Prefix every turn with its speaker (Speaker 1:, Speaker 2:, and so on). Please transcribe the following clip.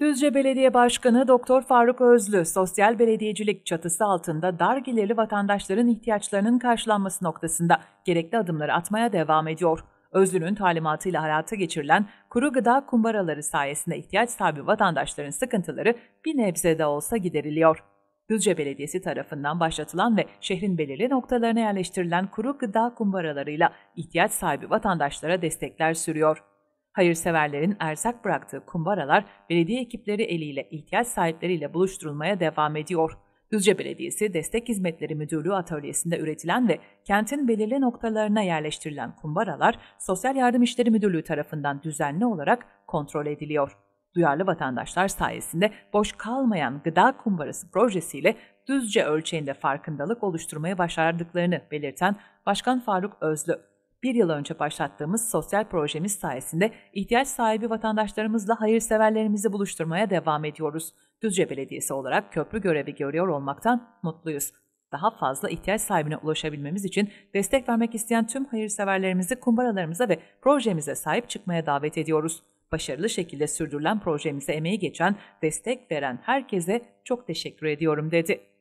Speaker 1: Düzce Belediye Başkanı Doktor Faruk Özlü, sosyal belediyecilik çatısı altında dar gelirli vatandaşların ihtiyaçlarının karşılanması noktasında gerekli adımları atmaya devam ediyor. Özlü'nün talimatıyla hayata geçirilen kuru gıda kumbaraları sayesinde ihtiyaç sahibi vatandaşların sıkıntıları bir nebze de olsa gideriliyor. Düzce Belediyesi tarafından başlatılan ve şehrin belirli noktalarına yerleştirilen kuru gıda kumbaralarıyla ihtiyaç sahibi vatandaşlara destekler sürüyor. Hayırseverlerin erzak bıraktığı kumbaralar belediye ekipleri eliyle ihtiyaç sahipleriyle buluşturulmaya devam ediyor. Düzce Belediyesi Destek Hizmetleri Müdürlüğü atölyesinde üretilen ve kentin belirli noktalarına yerleştirilen kumbaralar Sosyal Yardım İşleri Müdürlüğü tarafından düzenli olarak kontrol ediliyor. Duyarlı vatandaşlar sayesinde boş kalmayan gıda kumbarası projesiyle Düzce ölçeğinde farkındalık oluşturmayı başardıklarını belirten Başkan Faruk Özlü, bir yıl önce başlattığımız sosyal projemiz sayesinde ihtiyaç sahibi vatandaşlarımızla hayırseverlerimizi buluşturmaya devam ediyoruz. Düzce Belediyesi olarak köprü görevi görüyor olmaktan mutluyuz. Daha fazla ihtiyaç sahibine ulaşabilmemiz için destek vermek isteyen tüm hayırseverlerimizi kumbaralarımıza ve projemize sahip çıkmaya davet ediyoruz. Başarılı şekilde sürdürülen projemize emeği geçen, destek veren herkese çok teşekkür ediyorum dedi.